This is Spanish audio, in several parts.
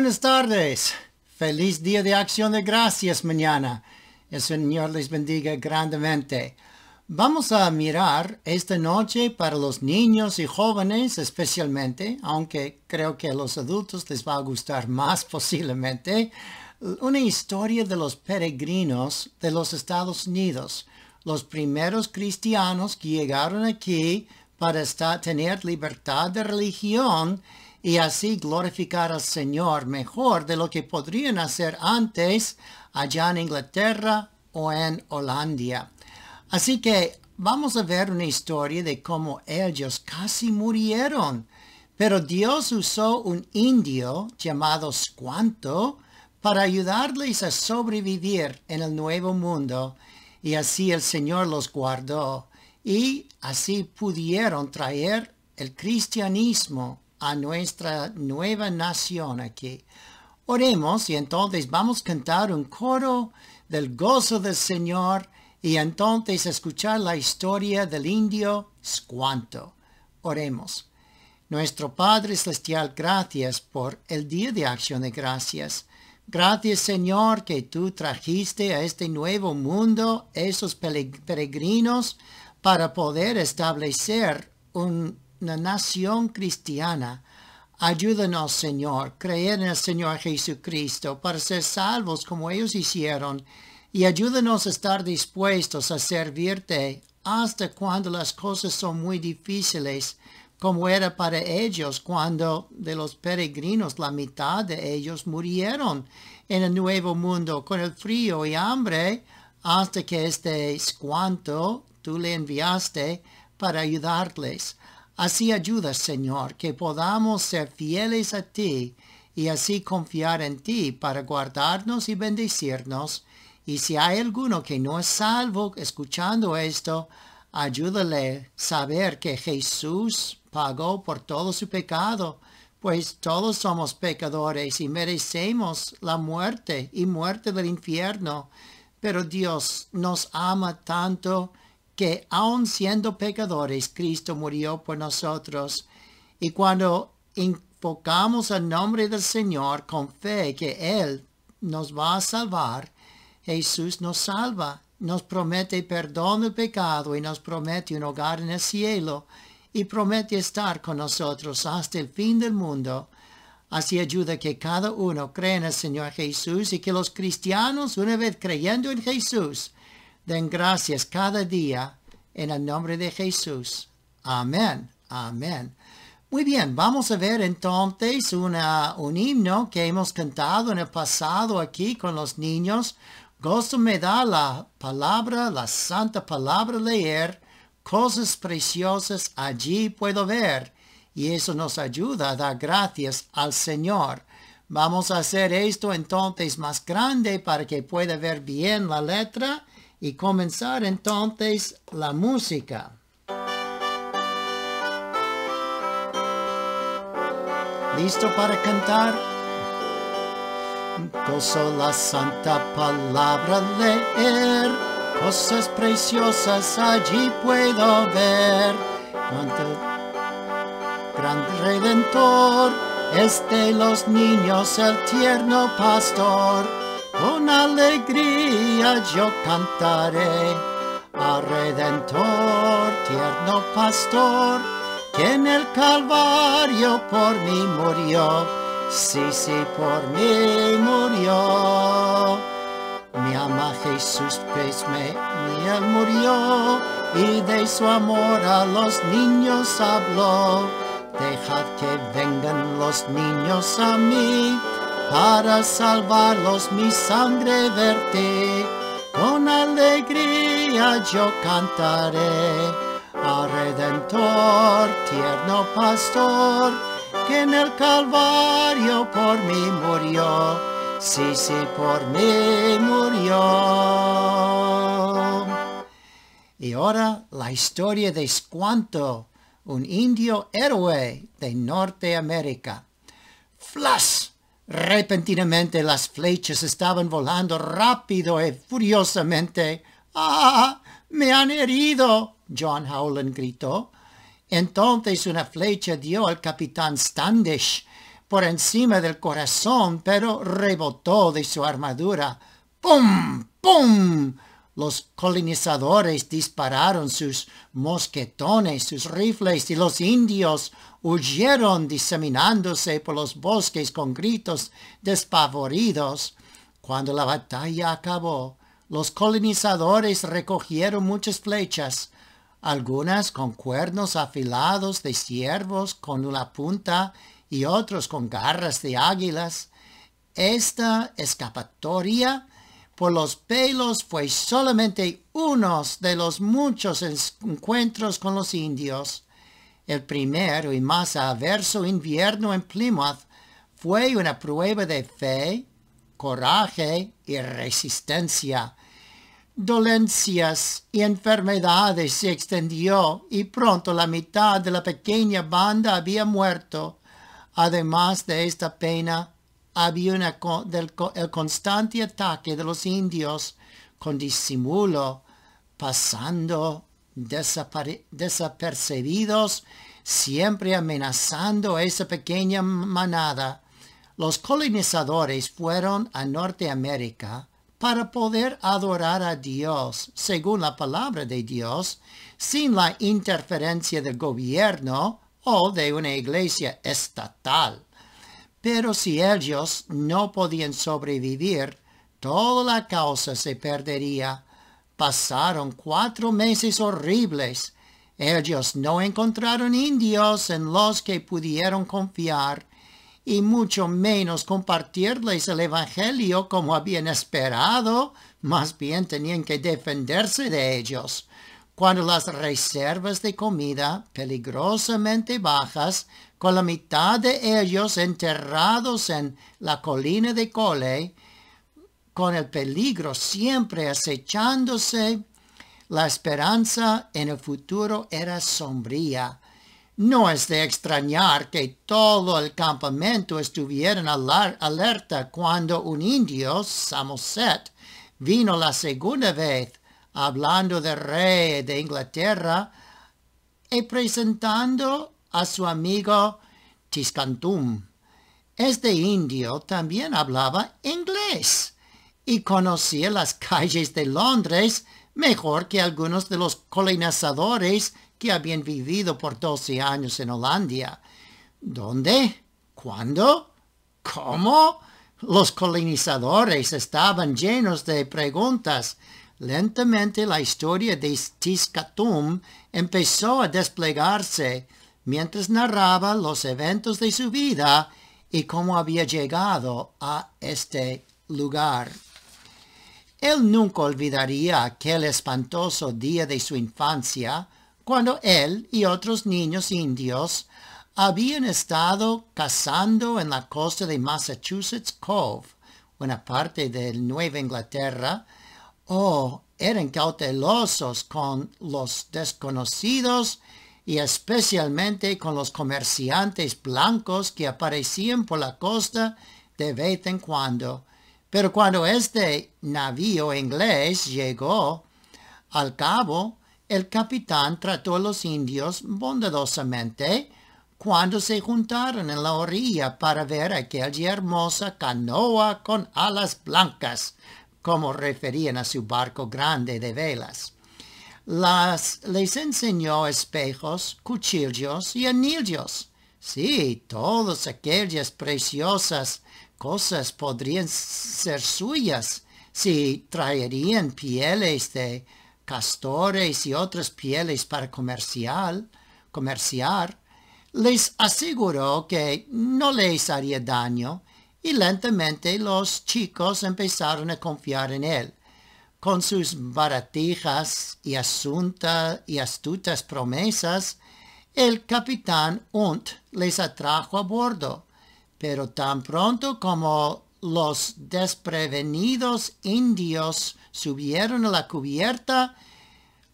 Buenas tardes. Feliz día de acción de gracias mañana. El Señor les bendiga grandemente. Vamos a mirar esta noche para los niños y jóvenes especialmente, aunque creo que a los adultos les va a gustar más posiblemente, una historia de los peregrinos de los Estados Unidos, los primeros cristianos que llegaron aquí para estar, tener libertad de religión y así glorificar al Señor mejor de lo que podrían hacer antes allá en Inglaterra o en Holanda. Así que vamos a ver una historia de cómo ellos casi murieron, pero Dios usó un indio llamado Squanto para ayudarles a sobrevivir en el nuevo mundo y así el Señor los guardó y así pudieron traer el cristianismo a nuestra nueva nación aquí. Oremos y entonces vamos a cantar un coro del gozo del Señor y entonces escuchar la historia del indio Squanto. Oremos. Nuestro Padre Celestial, gracias por el Día de Acción de Gracias. Gracias Señor que tú trajiste a este nuevo mundo esos peregrinos para poder establecer un la nación cristiana. Ayúdanos, Señor, creer en el Señor Jesucristo para ser salvos como ellos hicieron y ayúdanos a estar dispuestos a servirte hasta cuando las cosas son muy difíciles, como era para ellos cuando de los peregrinos la mitad de ellos murieron en el nuevo mundo con el frío y hambre, hasta que este cuanto tú le enviaste para ayudarles. Así ayuda, Señor, que podamos ser fieles a ti y así confiar en ti para guardarnos y bendecirnos. Y si hay alguno que no es salvo escuchando esto, ayúdale saber que Jesús pagó por todo su pecado, pues todos somos pecadores y merecemos la muerte y muerte del infierno. Pero Dios nos ama tanto que aun siendo pecadores, Cristo murió por nosotros. Y cuando invocamos el nombre del Señor con fe que Él nos va a salvar, Jesús nos salva, nos promete perdón del pecado y nos promete un hogar en el cielo y promete estar con nosotros hasta el fin del mundo. Así ayuda que cada uno cree en el Señor Jesús y que los cristianos, una vez creyendo en Jesús, Den gracias cada día en el nombre de Jesús. Amén, amén. Muy bien, vamos a ver entonces un himno que hemos cantado en el pasado aquí con los niños. Gozo me da la palabra, la santa palabra leer. Cosas preciosas allí puedo ver. Y eso nos ayuda a dar gracias al Señor. Vamos a hacer esto entonces más grande para que pueda ver bien la letra y comenzar entonces la música. ¿Listo para cantar? Gozo la santa palabra leer, cosas preciosas allí puedo ver. Cuánto gran redentor es de los niños el tierno pastor con alegría yo cantaré al Redentor, tierno pastor, que en el Calvario por mí murió, sí, sí, por mí murió. Mi ama Jesús, pues me, él murió, y de su amor a los niños habló. Dejad que vengan los niños a mí, para salvarlos mi sangre verte con alegría yo cantaré al Redentor, tierno pastor, que en el Calvario por mí murió, sí, sí, por mí murió. Y ahora la historia de Squanto, un indio héroe de Norteamérica. ¡Flash! Repentinamente las flechas estaban volando rápido y furiosamente. ¡Ah! ¡Me han herido! John Howland gritó. Entonces una flecha dio al capitán Standish por encima del corazón, pero rebotó de su armadura. ¡Pum! ¡Pum! Los colonizadores dispararon sus mosquetones, sus rifles y los indios huyeron diseminándose por los bosques con gritos despavoridos. Cuando la batalla acabó, los colonizadores recogieron muchas flechas, algunas con cuernos afilados de ciervos con una punta y otros con garras de águilas. Esta escapatoria por los pelos fue solamente uno de los muchos encuentros con los indios. El primero y más averso invierno en Plymouth fue una prueba de fe, coraje y resistencia. Dolencias y enfermedades se extendió y pronto la mitad de la pequeña banda había muerto. Además de esta pena, había el constante ataque de los indios con disimulo, pasando desapercibidos, siempre amenazando a esa pequeña manada, los colonizadores fueron a Norteamérica para poder adorar a Dios según la palabra de Dios, sin la interferencia del gobierno o de una iglesia estatal. Pero si ellos no podían sobrevivir, toda la causa se perdería Pasaron cuatro meses horribles. Ellos no encontraron indios en los que pudieron confiar y mucho menos compartirles el Evangelio como habían esperado, más bien tenían que defenderse de ellos. Cuando las reservas de comida peligrosamente bajas, con la mitad de ellos enterrados en la colina de Cole, con el peligro siempre acechándose, la esperanza en el futuro era sombría. No es de extrañar que todo el campamento estuviera en alerta cuando un indio, Samoset, vino la segunda vez, hablando del rey de Inglaterra y presentando a su amigo Tiscantum. Este indio también hablaba inglés y conocía las calles de Londres mejor que algunos de los colonizadores que habían vivido por doce años en Holandia. ¿Dónde? ¿Cuándo? ¿Cómo? Los colonizadores estaban llenos de preguntas. Lentamente la historia de Tiscatum empezó a desplegarse mientras narraba los eventos de su vida y cómo había llegado a este lugar. Él nunca olvidaría aquel espantoso día de su infancia, cuando él y otros niños indios habían estado cazando en la costa de Massachusetts Cove, una parte de Nueva Inglaterra, o eran cautelosos con los desconocidos y especialmente con los comerciantes blancos que aparecían por la costa de vez en cuando pero cuando este navío inglés llegó al cabo, el capitán trató a los indios bondadosamente cuando se juntaron en la orilla para ver aquella hermosa canoa con alas blancas, como referían a su barco grande de velas. Las, les enseñó espejos, cuchillos y anillos. Sí, todas aquellas preciosas cosas podrían ser suyas si traerían pieles de castores y otras pieles para comercial, comerciar, les aseguró que no les haría daño y lentamente los chicos empezaron a confiar en él. Con sus baratijas y, asunta, y astutas promesas, el capitán Hunt les atrajo a bordo pero tan pronto como los desprevenidos indios subieron a la cubierta,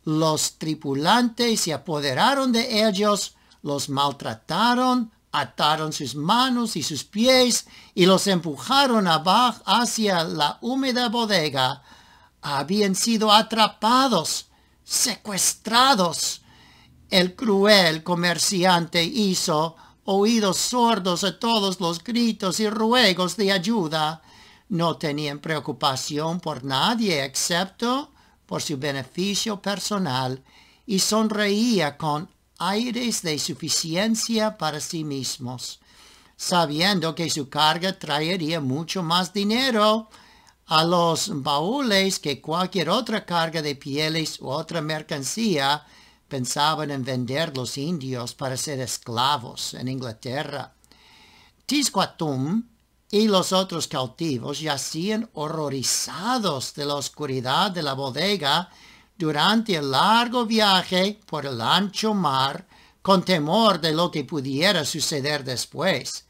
los tripulantes se apoderaron de ellos, los maltrataron, ataron sus manos y sus pies y los empujaron abajo hacia la húmeda bodega. Habían sido atrapados, secuestrados. El cruel comerciante hizo oídos sordos a todos los gritos y ruegos de ayuda. No tenían preocupación por nadie excepto por su beneficio personal y sonreía con aires de suficiencia para sí mismos, sabiendo que su carga traería mucho más dinero a los baúles que cualquier otra carga de pieles u otra mercancía pensaban en vender los indios para ser esclavos en Inglaterra. Tisquatum y los otros cautivos yacían horrorizados de la oscuridad de la bodega durante el largo viaje por el ancho mar con temor de lo que pudiera suceder después.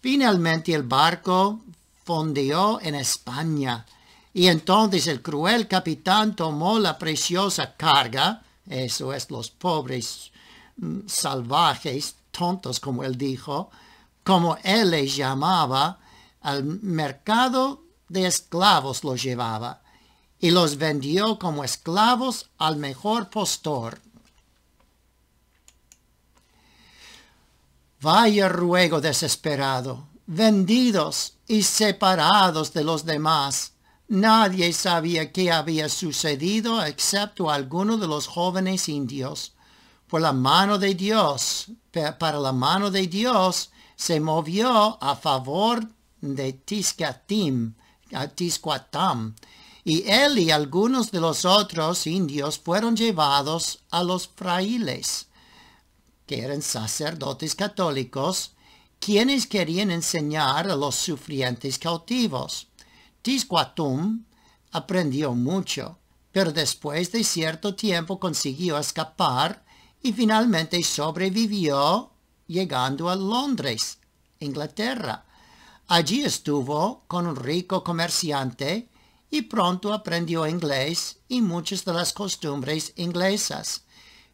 Finalmente el barco fondeó en España y entonces el cruel capitán tomó la preciosa carga eso es, los pobres mm, salvajes, tontos, como él dijo, como él les llamaba, al mercado de esclavos los llevaba y los vendió como esclavos al mejor postor. Vaya ruego desesperado, vendidos y separados de los demás, Nadie sabía qué había sucedido excepto algunos de los jóvenes indios. Por la mano de Dios, para la mano de Dios, se movió a favor de Tiscatim, a y él y algunos de los otros indios fueron llevados a los frailes, que eran sacerdotes católicos, quienes querían enseñar a los sufrientes cautivos. Tisquatum aprendió mucho, pero después de cierto tiempo consiguió escapar y finalmente sobrevivió llegando a Londres, Inglaterra. Allí estuvo con un rico comerciante y pronto aprendió inglés y muchas de las costumbres inglesas.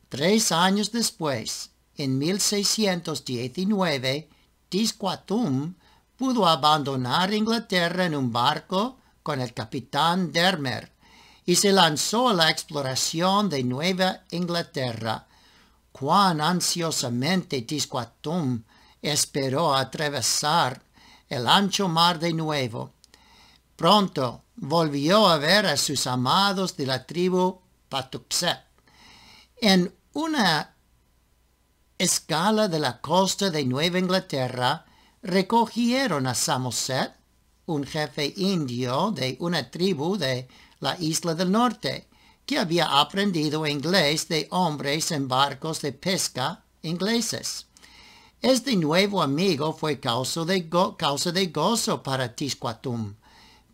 Tres años después, en 1619, Tisquatum pudo abandonar Inglaterra en un barco con el capitán Dermer y se lanzó a la exploración de Nueva Inglaterra. Cuán ansiosamente Tisquatum esperó atravesar el ancho mar de nuevo. Pronto volvió a ver a sus amados de la tribu Patuxet. En una escala de la costa de Nueva Inglaterra, recogieron a Samoset, un jefe indio de una tribu de la isla del norte, que había aprendido inglés de hombres en barcos de pesca ingleses. Este nuevo amigo fue causa de, gozo para Tisquatum,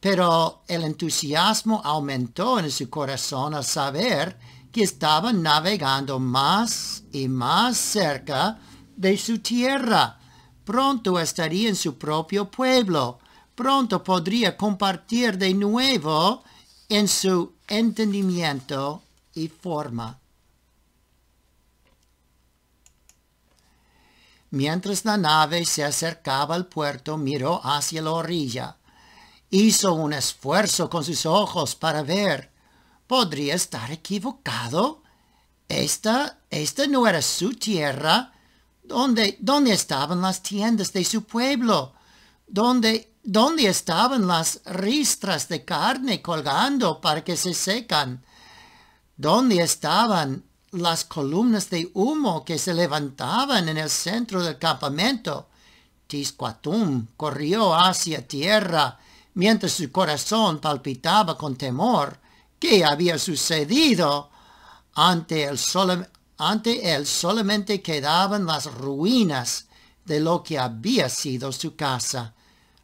pero el entusiasmo aumentó en su corazón al saber que estaban navegando más y más cerca de su tierra Pronto estaría en su propio pueblo. Pronto podría compartir de nuevo en su entendimiento y forma. Mientras la nave se acercaba al puerto, miró hacia la orilla. Hizo un esfuerzo con sus ojos para ver. ¿Podría estar equivocado? ¿Esta, esta no era su tierra? ¿Dónde, estaban las tiendas de su pueblo? ¿Dónde, ¿Dónde estaban las ristras de carne colgando para que se secan? ¿Dónde estaban las columnas de humo que se levantaban en el centro del campamento? Tiscuatum corrió hacia tierra mientras su corazón palpitaba con temor. ¿Qué había sucedido? Ante el, sol... Ante él solamente quedaban las ruinas de lo que había sido su casa.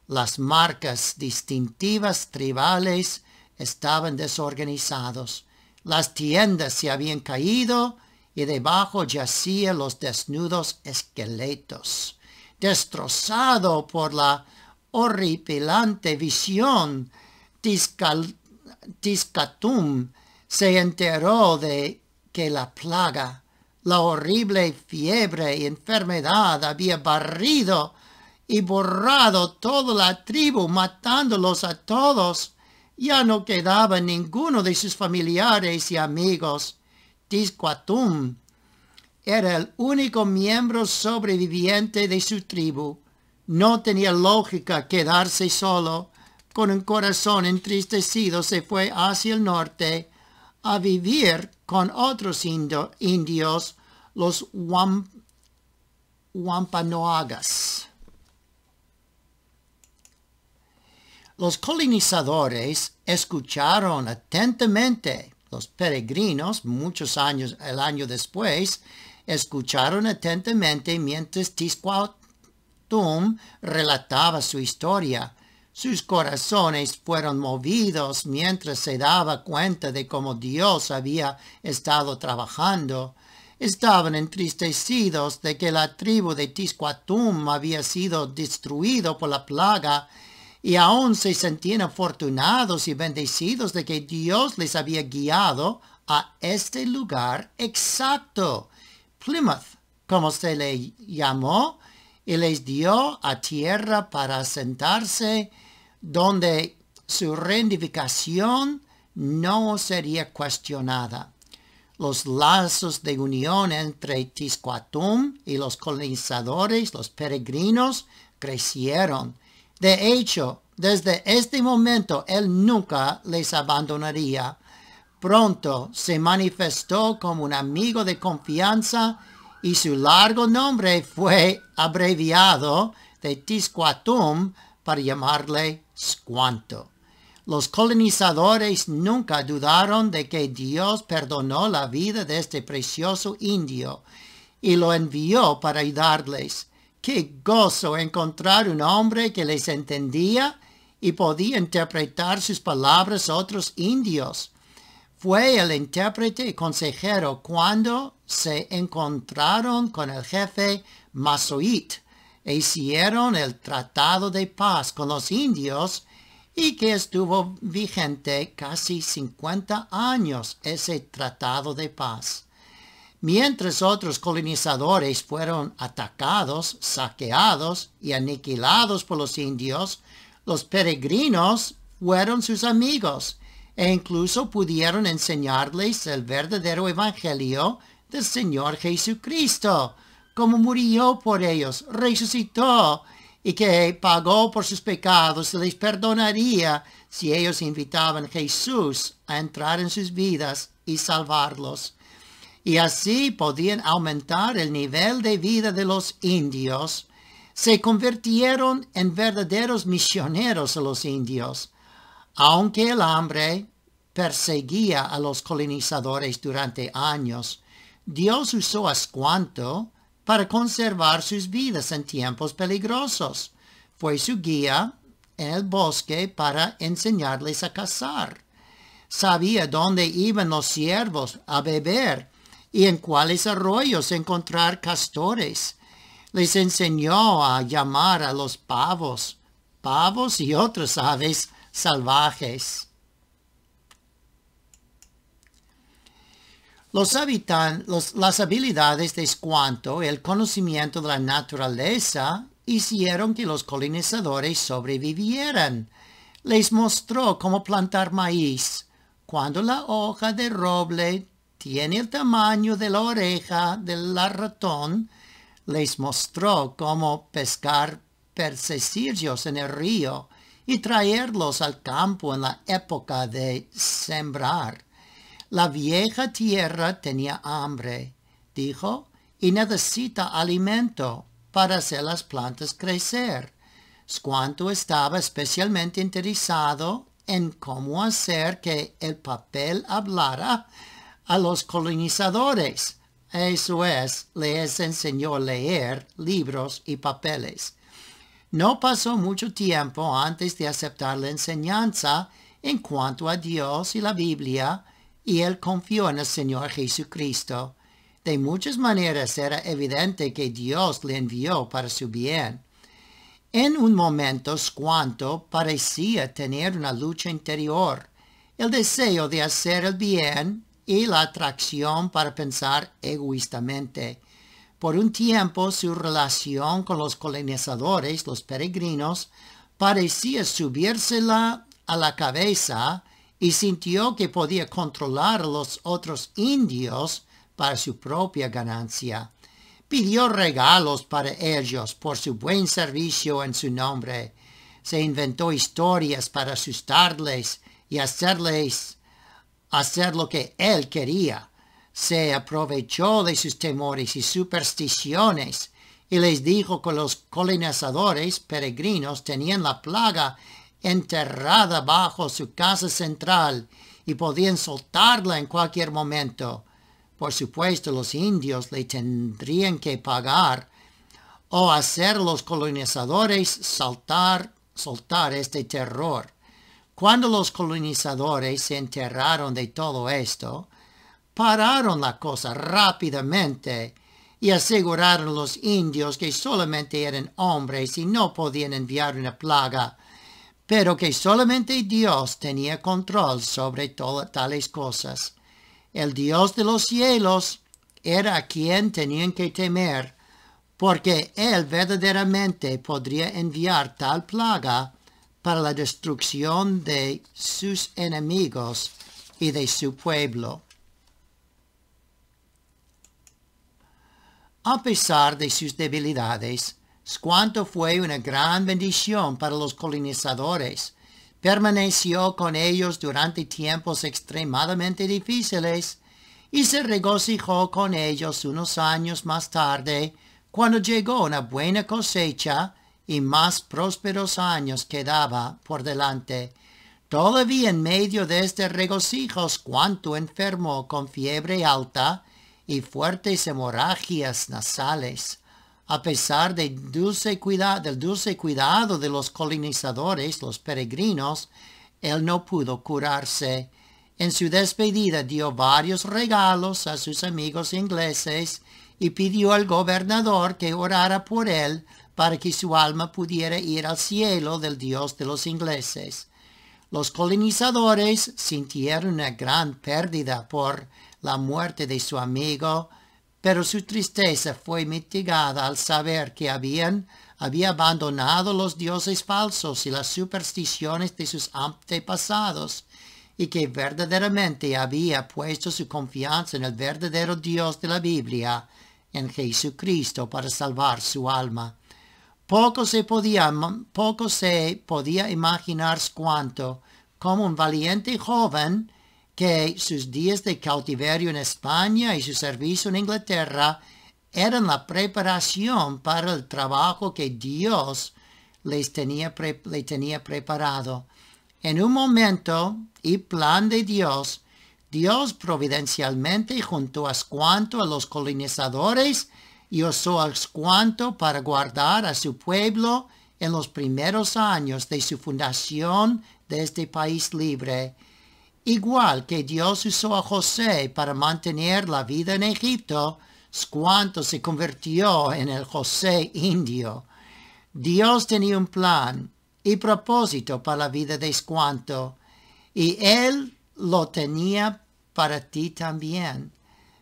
Las marcas distintivas tribales estaban desorganizados. Las tiendas se habían caído y debajo yacían los desnudos esqueletos. Destrozado por la horripilante visión, se enteró de que la plaga la horrible fiebre y enfermedad había barrido y borrado toda la tribu, matándolos a todos. Ya no quedaba ninguno de sus familiares y amigos. Tisquatum era el único miembro sobreviviente de su tribu. No tenía lógica quedarse solo. Con un corazón entristecido se fue hacia el norte a vivir con otros indios, los wampanoagas. Los colonizadores escucharon atentamente. Los peregrinos, muchos años, el año después, escucharon atentamente mientras Tiscuatum relataba su historia sus corazones fueron movidos mientras se daba cuenta de cómo Dios había estado trabajando. Estaban entristecidos de que la tribu de Tiscuatum había sido destruido por la plaga y aún se sentían afortunados y bendecidos de que Dios les había guiado a este lugar exacto, Plymouth, como se le llamó, y les dio a tierra para sentarse donde su reivindicación no sería cuestionada. Los lazos de unión entre Tiscuatum y los colonizadores, los peregrinos, crecieron. De hecho, desde este momento él nunca les abandonaría. Pronto se manifestó como un amigo de confianza y su largo nombre fue abreviado de Tiscuatum para llamarle Cuanto. Los colonizadores nunca dudaron de que Dios perdonó la vida de este precioso indio y lo envió para ayudarles. Qué gozo encontrar un hombre que les entendía y podía interpretar sus palabras a otros indios. Fue el intérprete y consejero cuando se encontraron con el jefe Masoit e hicieron el Tratado de Paz con los indios y que estuvo vigente casi 50 años ese Tratado de Paz. Mientras otros colonizadores fueron atacados, saqueados y aniquilados por los indios, los peregrinos fueron sus amigos e incluso pudieron enseñarles el verdadero evangelio del Señor Jesucristo, como murió por ellos, resucitó y que pagó por sus pecados, les perdonaría si ellos invitaban a Jesús a entrar en sus vidas y salvarlos. Y así podían aumentar el nivel de vida de los indios. Se convirtieron en verdaderos misioneros a los indios, aunque el hambre perseguía a los colonizadores durante años. Dios usó a para conservar sus vidas en tiempos peligrosos. Fue su guía en el bosque para enseñarles a cazar. Sabía dónde iban los siervos a beber y en cuáles arroyos encontrar castores. Les enseñó a llamar a los pavos, pavos y otras aves salvajes. las habilidades de escuanto y el conocimiento de la naturaleza hicieron que los colonizadores sobrevivieran. Les mostró cómo plantar maíz. Cuando la hoja de roble tiene el tamaño de la oreja del ratón, les mostró cómo pescar persecillos en el río y traerlos al campo en la época de sembrar. La vieja tierra tenía hambre, dijo, y necesita alimento para hacer las plantas crecer. Squanto estaba especialmente interesado en cómo hacer que el papel hablara a los colonizadores. Eso es, les enseñó a leer libros y papeles. No pasó mucho tiempo antes de aceptar la enseñanza en cuanto a Dios y la Biblia y él confió en el Señor Jesucristo. De muchas maneras era evidente que Dios le envió para su bien. En un momento, cuanto parecía tener una lucha interior, el deseo de hacer el bien y la atracción para pensar egoístamente. Por un tiempo, su relación con los colonizadores, los peregrinos, parecía subírsela a la cabeza y sintió que podía controlar a los otros indios para su propia ganancia. Pidió regalos para ellos por su buen servicio en su nombre. Se inventó historias para asustarles y hacerles hacer lo que él quería. Se aprovechó de sus temores y supersticiones y les dijo que los colonizadores peregrinos tenían la plaga enterrada bajo su casa central y podían soltarla en cualquier momento. Por supuesto, los indios le tendrían que pagar o hacer los colonizadores saltar, soltar este terror. Cuando los colonizadores se enterraron de todo esto, pararon la cosa rápidamente y aseguraron a los indios que solamente eran hombres y no podían enviar una plaga pero que solamente Dios tenía control sobre todas tales cosas. El Dios de los cielos era quien tenían que temer, porque Él verdaderamente podría enviar tal plaga para la destrucción de sus enemigos y de su pueblo. A pesar de sus debilidades, cuánto fue una gran bendición para los colonizadores. Permaneció con ellos durante tiempos extremadamente difíciles y se regocijó con ellos unos años más tarde, cuando llegó una buena cosecha y más prósperos años quedaba por delante. Todavía en medio de este regocijo, cuanto enfermó con fiebre alta y fuertes hemorragias nasales. A pesar dulce del dulce cuidado de los colonizadores, los peregrinos, él no pudo curarse. En su despedida dio varios regalos a sus amigos ingleses y pidió al gobernador que orara por él para que su alma pudiera ir al cielo del Dios de los ingleses. Los colonizadores sintieron una gran pérdida por la muerte de su amigo, pero su tristeza fue mitigada al saber que habían, había abandonado los dioses falsos y las supersticiones de sus antepasados, y que verdaderamente había puesto su confianza en el verdadero Dios de la Biblia, en Jesucristo, para salvar su alma. Poco se podía, poco se podía imaginar cuánto, como un valiente joven, que sus días de cautiverio en España y su servicio en Inglaterra eran la preparación para el trabajo que Dios les tenía, tenía preparado. En un momento y plan de Dios, Dios providencialmente juntó a cuanto a los colonizadores y usó a cuanto para guardar a su pueblo en los primeros años de su fundación de este país libre igual que Dios usó a José para mantener la vida en Egipto, Squanto se convirtió en el José indio. Dios tenía un plan y propósito para la vida de Squanto, y Él lo tenía para ti también.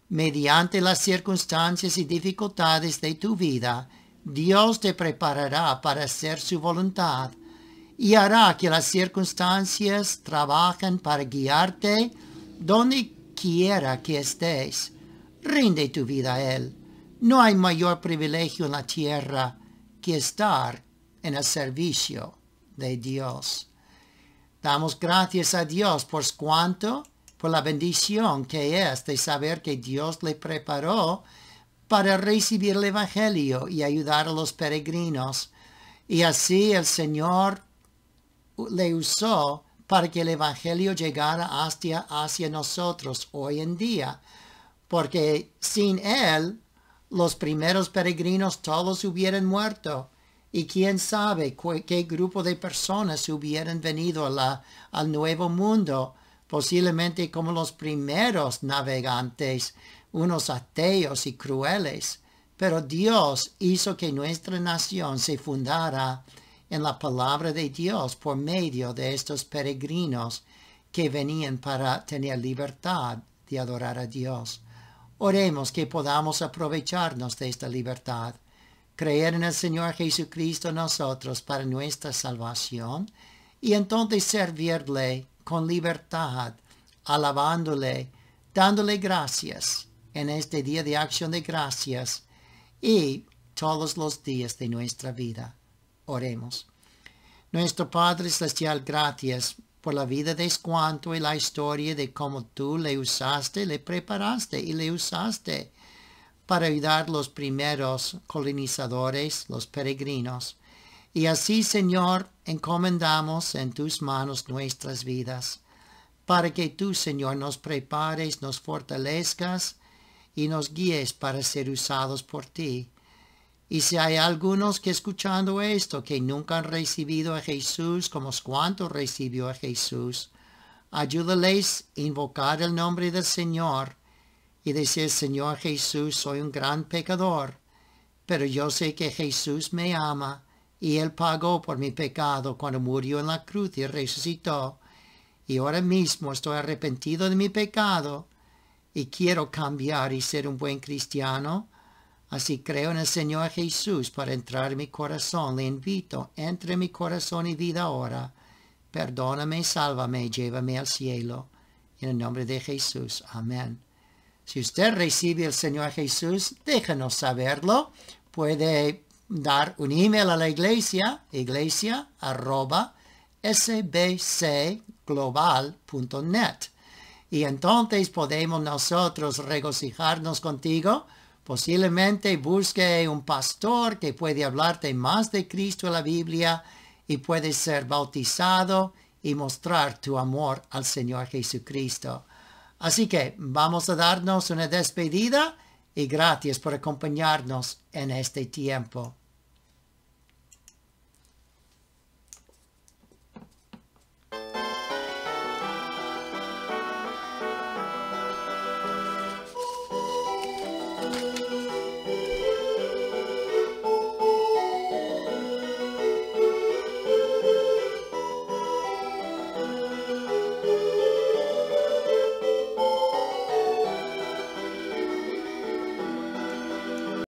Mediante las circunstancias y dificultades de tu vida, Dios te preparará para hacer su voluntad y hará que las circunstancias trabajen para guiarte donde quiera que estés. Rinde tu vida a Él. No hay mayor privilegio en la tierra que estar en el servicio de Dios. Damos gracias a Dios por cuanto, por la bendición que es de saber que Dios le preparó para recibir el Evangelio y ayudar a los peregrinos. Y así el Señor le usó para que el Evangelio llegara hacia, hacia nosotros hoy en día, porque sin Él los primeros peregrinos todos hubieran muerto y quién sabe qué grupo de personas hubieran venido al nuevo mundo, posiblemente como los primeros navegantes, unos ateos y crueles. Pero Dios hizo que nuestra nación se fundara en la palabra de Dios por medio de estos peregrinos que venían para tener libertad de adorar a Dios. Oremos que podamos aprovecharnos de esta libertad, creer en el Señor Jesucristo nosotros para nuestra salvación y entonces servirle con libertad, alabándole, dándole gracias en este día de acción de gracias y todos los días de nuestra vida. Oremos. Nuestro Padre Celestial, gracias por la vida de Escuanto y la historia de cómo tú le usaste, le preparaste y le usaste para ayudar los primeros colonizadores, los peregrinos. Y así, Señor, encomendamos en tus manos nuestras vidas, para que tú, Señor, nos prepares, nos fortalezcas y nos guíes para ser usados por ti y si hay algunos que escuchando esto, que nunca han recibido a Jesús, como cuanto recibió a Jesús, ayúdales a invocar el nombre del Señor y decir, Señor Jesús, soy un gran pecador, pero yo sé que Jesús me ama y Él pagó por mi pecado cuando murió en la cruz y resucitó. Y ahora mismo estoy arrepentido de mi pecado y quiero cambiar y ser un buen cristiano Así creo en el Señor Jesús para entrar en mi corazón. Le invito, entre mi corazón y vida ahora. Perdóname, sálvame, llévame al cielo. En el nombre de Jesús. Amén. Si usted recibe el Señor Jesús, déjanos saberlo. Puede dar un email a la iglesia, iglesia arroba sbcglobal.net. Y entonces podemos nosotros regocijarnos contigo Posiblemente busque un pastor que puede hablarte más de Cristo en la Biblia y puede ser bautizado y mostrar tu amor al Señor Jesucristo. Así que vamos a darnos una despedida y gracias por acompañarnos en este tiempo.